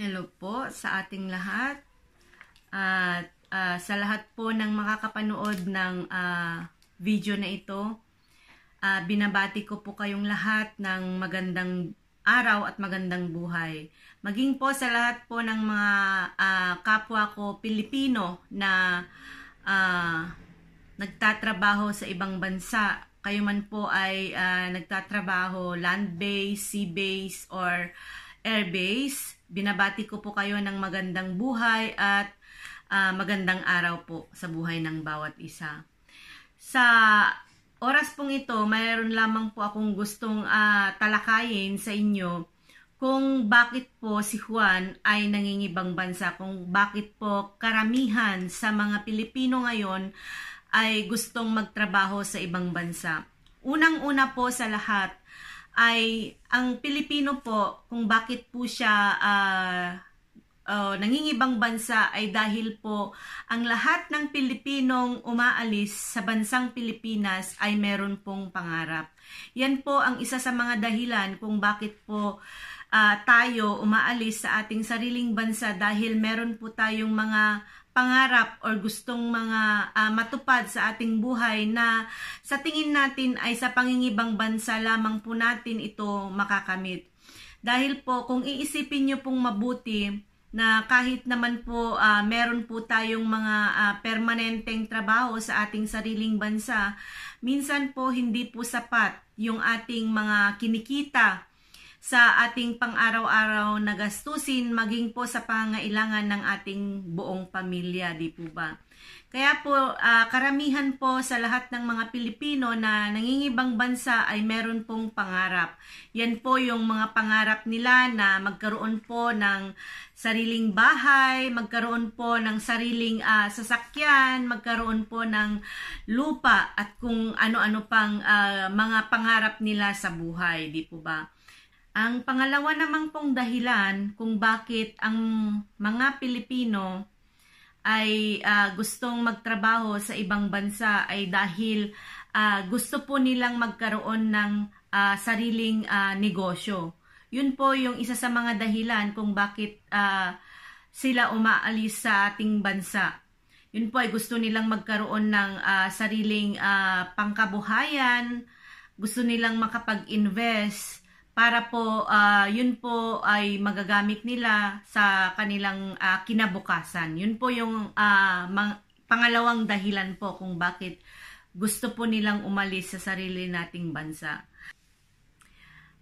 Hello po sa ating lahat. At uh, sa lahat po ng makakapanood ng uh, video na ito, uh, binabati ko po kayong lahat ng magandang araw at magandang buhay. Maging po sa lahat po ng mga uh, kapwa ko Pilipino na uh, nagtatrabaho sa ibang bansa kayo man po ay uh, nagtatrabaho land based sea based or air based Binabati ko po kayo ng magandang buhay at uh, magandang araw po sa buhay ng bawat isa. Sa oras pong ito, mayroon lamang po akong gustong uh, talakayin sa inyo kung bakit po si Juan ay nangingibang bansa, kung bakit po karamihan sa mga Pilipino ngayon ay gustong magtrabaho sa ibang bansa. Unang-una po sa lahat, ay ang Pilipino po kung bakit po siya uh, uh, nangingibang bansa ay dahil po ang lahat ng Pilipinong umaalis sa bansang Pilipinas ay meron pong pangarap. Yan po ang isa sa mga dahilan kung bakit po uh, tayo umaalis sa ating sariling bansa dahil meron po tayong mga pangarap or gustong mga uh, matupad sa ating buhay na sa tingin natin ay sa pangingibang bansa lamang po natin ito makakamit. Dahil po kung iisipin nyo pong mabuti na kahit naman po uh, meron po tayong mga uh, permanenteng trabaho sa ating sariling bansa, minsan po hindi po sapat yung ating mga kinikita sa ating pang-araw-araw na gastusin maging po sa pangailangan ng ating buong pamilya, di po ba? Kaya po, uh, karamihan po sa lahat ng mga Pilipino na nangingibang bansa ay meron pong pangarap. Yan po yung mga pangarap nila na magkaroon po ng sariling bahay, magkaroon po ng sariling uh, sasakyan, magkaroon po ng lupa at kung ano-ano pang uh, mga pangarap nila sa buhay, di po ba? Ang pangalawa namang pong dahilan kung bakit ang mga Pilipino ay uh, gustong magtrabaho sa ibang bansa ay dahil uh, gusto po nilang magkaroon ng uh, sariling uh, negosyo. Yun po yung isa sa mga dahilan kung bakit uh, sila umaalis sa ating bansa. Yun po ay gusto nilang magkaroon ng uh, sariling uh, pangkabuhayan, gusto nilang makapag-invest, para po uh, yun po ay magagamit nila sa kanilang uh, kinabukasan. Yun po yung uh, pangalawang dahilan po kung bakit gusto po nilang umalis sa sarili nating bansa.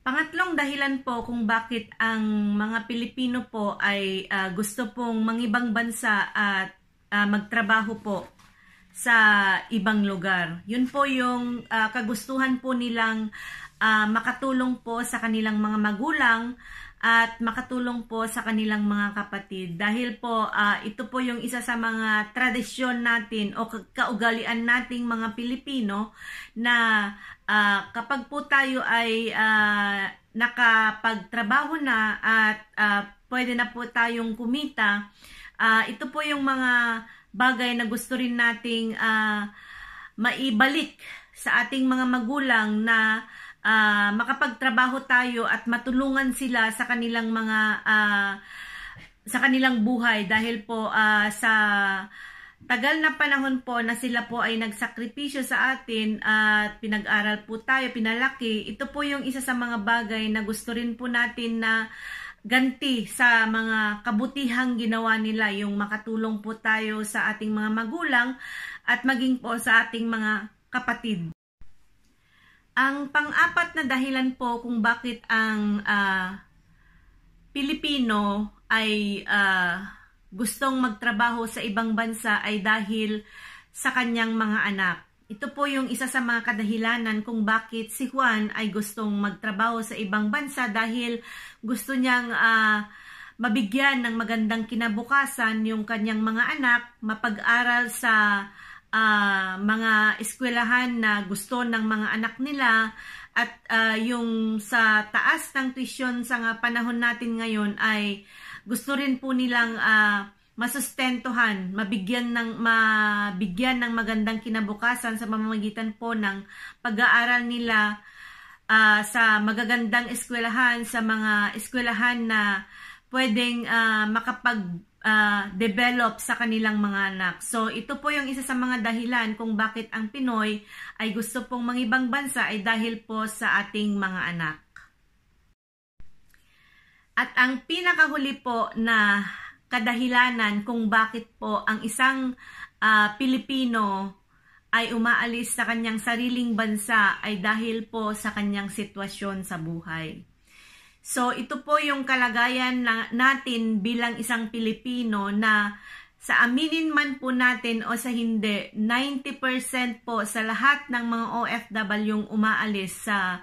Pangatlong dahilan po kung bakit ang mga Pilipino po ay uh, gusto pong mangibang bansa at uh, magtrabaho po sa ibang lugar. Yun po yung uh, kagustuhan po nilang uh, makatulong po sa kanilang mga magulang at makatulong po sa kanilang mga kapatid. Dahil po, uh, ito po yung isa sa mga tradisyon natin o kaugalian nating mga Pilipino na uh, kapag po tayo ay uh, nakapagtrabaho na at uh, pwede na po tayong kumita, uh, ito po yung mga bagay na gusto rin nating uh, maibalik sa ating mga magulang na uh, makapagtrabaho tayo at matulungan sila sa kanilang mga uh, sa kanilang buhay dahil po uh, sa tagal na panahon po na sila po ay nagsakripisyo sa atin at uh, pinag-aral po tayo, pinalaki. Ito po yung isa sa mga bagay na gusto rin po natin na ganti sa mga kabutihang ginawa nila, yung makatulong po tayo sa ating mga magulang at maging po sa ating mga kapatid. Ang pang-apat na dahilan po kung bakit ang uh, Pilipino ay uh, gustong magtrabaho sa ibang bansa ay dahil sa kanyang mga anak. Ito po yung isa sa mga kadahilanan kung bakit si Juan ay gustong magtrabaho sa ibang bansa dahil gusto niyang uh, mabigyan ng magandang kinabukasan yung kanyang mga anak, mapag-aral sa uh, mga eskwelahan na gusto ng mga anak nila at uh, yung sa taas ng tuition sa nga panahon natin ngayon ay gusto rin po nilang uh, masustentuhan, mabigyan ng mabigyan ng magandang kinabukasan sa pamamagitan po ng pag-aaral nila uh, sa magagandang eskwelahan, sa mga eskwelahan na pwedeng uh, makapag uh, develop sa kanilang mga anak. So ito po yung isa sa mga dahilan kung bakit ang Pinoy ay gusto pong mangibang bansa ay dahil po sa ating mga anak. At ang pinakahuli po na kadahilanan kung bakit po ang isang uh, Pilipino ay umaalis sa kanyang sariling bansa ay dahil po sa kanyang sitwasyon sa buhay. So ito po yung kalagayan na, natin bilang isang Pilipino na sa aminin man po natin o sa hindi, 90% po sa lahat ng mga OFW umaalis sa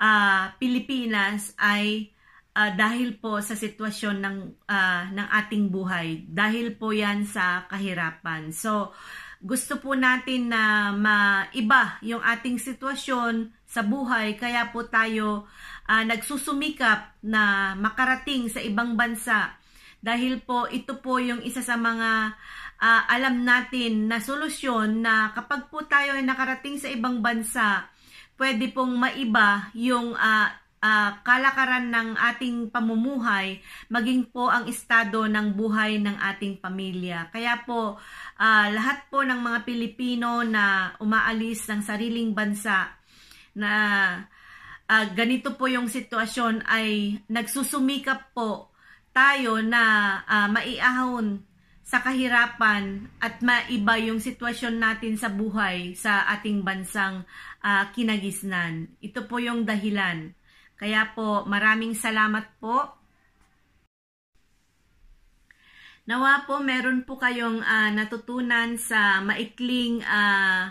uh, Pilipinas ay uh, dahil po sa sitwasyon ng uh, ng ating buhay dahil po 'yan sa kahirapan. So gusto po natin na maiba yung ating sitwasyon sa buhay kaya po tayo uh, nagsusumikap na makarating sa ibang bansa dahil po ito po yung isa sa mga uh, alam natin na solusyon na kapag po tayo ay nakarating sa ibang bansa pwede pong maiba yung uh, uh, kalakaran ng ating pamumuhay, maging po ang estado ng buhay ng ating pamilya. Kaya po, uh, lahat po ng mga Pilipino na umaalis ng sariling bansa na uh, ganito po yung sitwasyon ay nagsusumikap po tayo na uh, maiahon sa kahirapan at maiba yung sitwasyon natin sa buhay sa ating bansang uh, kinagisnan. Ito po yung dahilan. Kaya po, maraming salamat po. Nawa po, meron po kayong uh, natutunan sa maikling uh,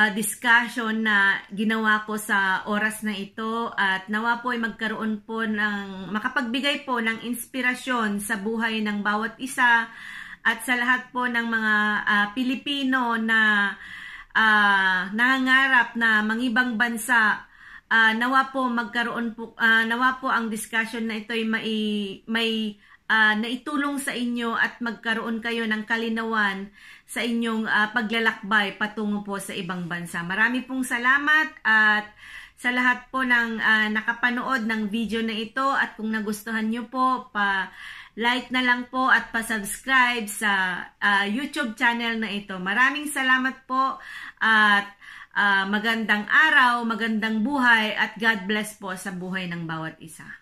uh, discussion na ginawa ko sa oras na ito at nawa po ay magkaroon po ng makapagbigay po ng inspirasyon sa buhay ng bawat isa at sa lahat po ng mga uh, Pilipino na uh, nangangarap na mangibang bansa uh, nawa po magkaroon po uh, nawa po ang discussion na ito ay may may uh, ah, naitulong sa inyo at magkaroon kayo ng kalinawan sa inyong uh, paglalakbay patungo po sa ibang bansa. Marami pong salamat at sa lahat po ng uh, nakapanood ng video na ito at kung nagustuhan nyo po pa like na lang po at pa-subscribe sa uh, YouTube channel na ito. Maraming salamat po at uh, magandang araw, magandang buhay at God bless po sa buhay ng bawat isa.